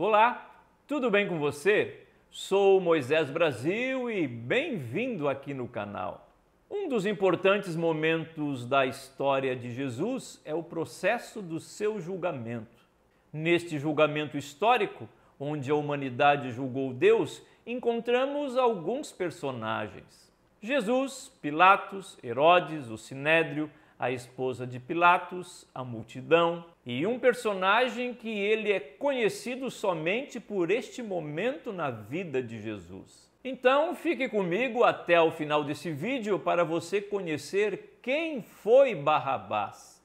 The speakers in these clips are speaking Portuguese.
Olá, tudo bem com você? Sou Moisés Brasil e bem-vindo aqui no canal. Um dos importantes momentos da história de Jesus é o processo do seu julgamento. Neste julgamento histórico, onde a humanidade julgou Deus, encontramos alguns personagens: Jesus, Pilatos, Herodes, o Sinédrio, a esposa de Pilatos, a multidão e um personagem que ele é conhecido somente por este momento na vida de Jesus. Então fique comigo até o final desse vídeo para você conhecer quem foi Barrabás.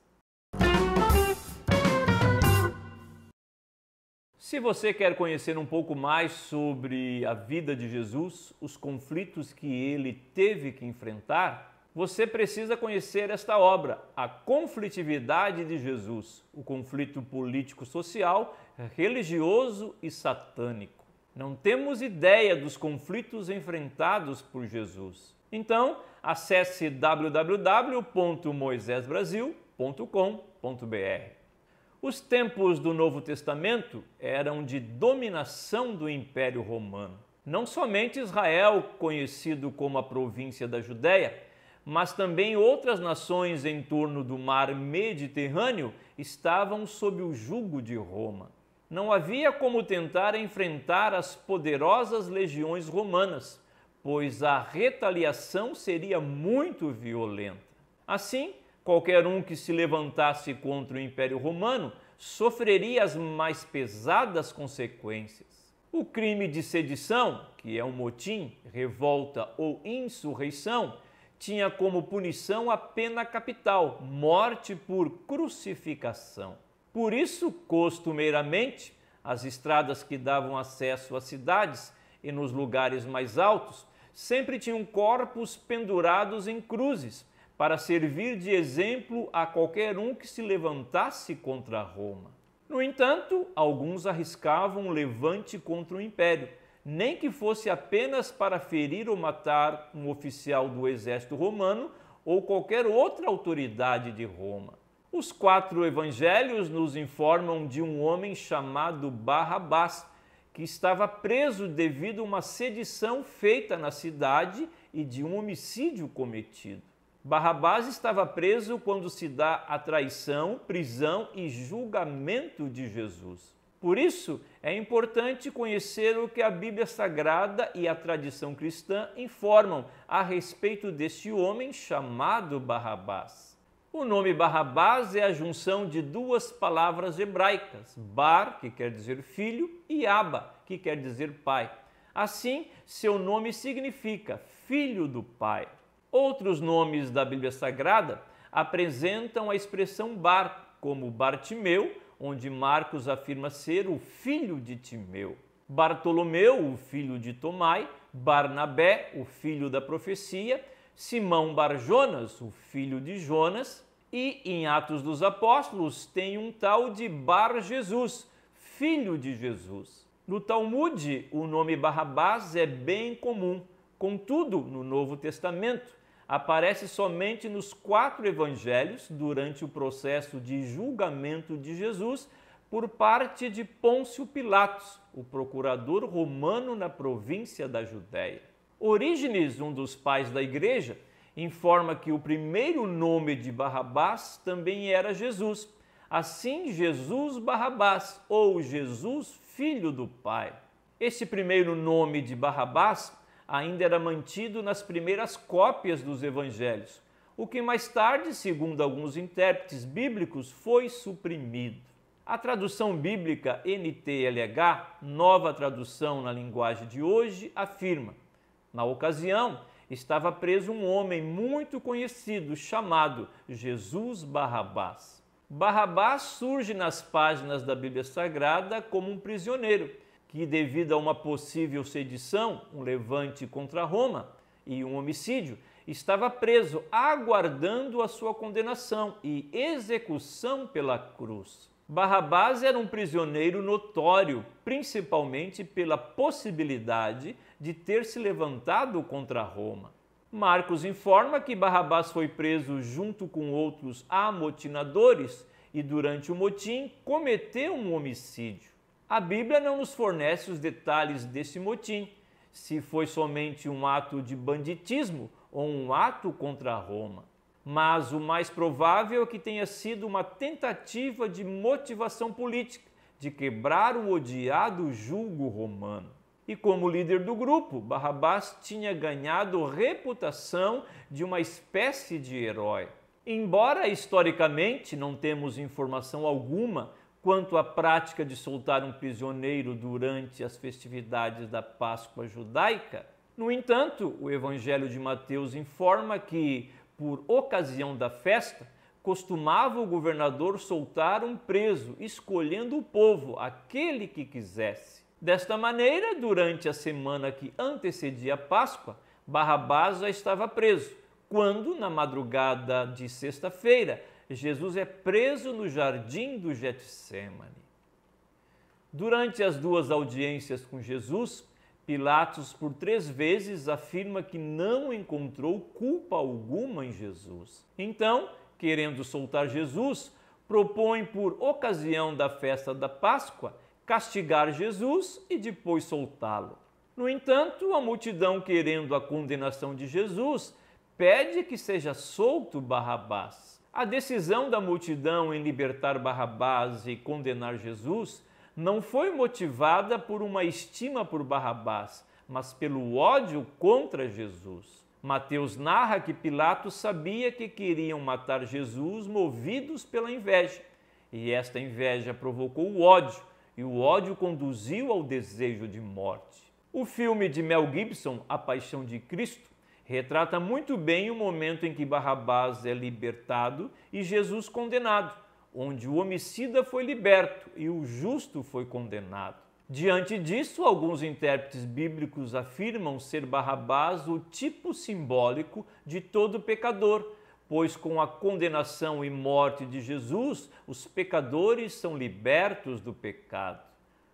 Se você quer conhecer um pouco mais sobre a vida de Jesus, os conflitos que ele teve que enfrentar, você precisa conhecer esta obra, A Conflitividade de Jesus, o conflito político-social, religioso e satânico. Não temos ideia dos conflitos enfrentados por Jesus. Então, acesse www.moisésbrasil.com.br. Os tempos do Novo Testamento eram de dominação do Império Romano. Não somente Israel, conhecido como a província da Judéia, mas também outras nações em torno do mar Mediterrâneo estavam sob o jugo de Roma. Não havia como tentar enfrentar as poderosas legiões romanas, pois a retaliação seria muito violenta. Assim, qualquer um que se levantasse contra o Império Romano sofreria as mais pesadas consequências. O crime de sedição, que é um motim, revolta ou insurreição, tinha como punição a pena capital, morte por crucificação. Por isso, costumeiramente, as estradas que davam acesso às cidades e nos lugares mais altos sempre tinham corpos pendurados em cruzes, para servir de exemplo a qualquer um que se levantasse contra Roma. No entanto, alguns arriscavam um levante contra o império nem que fosse apenas para ferir ou matar um oficial do exército romano ou qualquer outra autoridade de Roma. Os quatro evangelhos nos informam de um homem chamado Barrabás, que estava preso devido a uma sedição feita na cidade e de um homicídio cometido. Barrabás estava preso quando se dá a traição, prisão e julgamento de Jesus. Por isso, é importante conhecer o que a Bíblia Sagrada e a tradição cristã informam a respeito deste homem chamado Barrabás. O nome Barrabás é a junção de duas palavras hebraicas, bar, que quer dizer filho, e aba, que quer dizer pai. Assim, seu nome significa filho do pai. Outros nomes da Bíblia Sagrada apresentam a expressão bar, como Bartimeu, onde Marcos afirma ser o filho de Timeu, Bartolomeu, o filho de Tomai, Barnabé, o filho da profecia, Simão Barjonas, o filho de Jonas, e em Atos dos Apóstolos tem um tal de Bar Jesus, filho de Jesus. No Talmud, o nome Barrabás é bem comum. Contudo, no Novo Testamento, aparece somente nos quatro evangelhos durante o processo de julgamento de Jesus por parte de Pôncio Pilatos, o procurador romano na província da Judéia. Orígenes, um dos pais da igreja, informa que o primeiro nome de Barrabás também era Jesus. Assim, Jesus Barrabás, ou Jesus, filho do Pai. Esse primeiro nome de Barrabás ainda era mantido nas primeiras cópias dos evangelhos, o que mais tarde, segundo alguns intérpretes bíblicos, foi suprimido. A tradução bíblica NTLH, nova tradução na linguagem de hoje, afirma: na ocasião, estava preso um homem muito conhecido chamado Jesus Barrabás. Barrabás surge nas páginas da Bíblia Sagrada como um prisioneiro que, devido a uma possível sedição, um levante contra Roma e um homicídio, estava preso, aguardando a sua condenação e execução pela cruz. Barrabás era um prisioneiro notório, principalmente pela possibilidade de ter se levantado contra Roma. Marcos informa que Barrabás foi preso junto com outros amotinadores e, durante o motim, cometeu um homicídio. A Bíblia não nos fornece os detalhes desse motim, se foi somente um ato de banditismo ou um ato contra Roma. Mas o mais provável é que tenha sido uma tentativa de motivação política, de quebrar o odiado julgo romano. E como líder do grupo, Barrabás tinha ganhado reputação de uma espécie de herói. Embora historicamente não temos informação alguma quanto à prática de soltar um prisioneiro durante as festividades da Páscoa judaica. No entanto, o Evangelho de Mateus informa que, por ocasião da festa, costumava o governador soltar um preso, escolhendo o povo, aquele que quisesse. Desta maneira, durante a semana que antecedia a Páscoa, Barrabás já estava preso, quando, na madrugada de sexta-feira, Jesus é preso no jardim do Getsemane. Durante as duas audiências com Jesus, Pilatos por três vezes afirma que não encontrou culpa alguma em Jesus. Então, querendo soltar Jesus, propõe por ocasião da festa da Páscoa castigar Jesus e depois soltá-lo. No entanto, a multidão querendo a condenação de Jesus pede que seja solto Barrabás. A decisão da multidão em libertar Barrabás e condenar Jesus não foi motivada por uma estima por Barrabás, mas pelo ódio contra Jesus. Mateus narra que Pilatos sabia que queriam matar Jesus movidos pela inveja, e esta inveja provocou o ódio, e o ódio conduziu ao desejo de morte. O filme de Mel Gibson, A Paixão de Cristo, Retrata muito bem o momento em que Barrabás é libertado e Jesus condenado, onde o homicida foi liberto e o justo foi condenado. Diante disso, alguns intérpretes bíblicos afirmam ser Barrabás o tipo simbólico de todo pecador, pois com a condenação e morte de Jesus, os pecadores são libertos do pecado.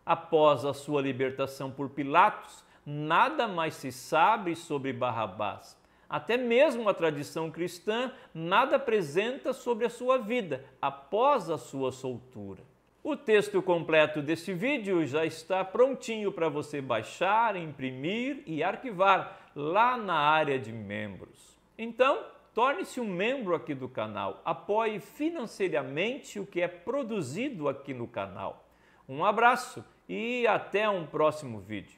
Após a sua libertação por Pilatos, nada mais se sabe sobre Barrabás. Até mesmo a tradição cristã nada apresenta sobre a sua vida após a sua soltura. O texto completo deste vídeo já está prontinho para você baixar, imprimir e arquivar lá na área de membros. Então, torne-se um membro aqui do canal, apoie financeiramente o que é produzido aqui no canal. Um abraço e até um próximo vídeo.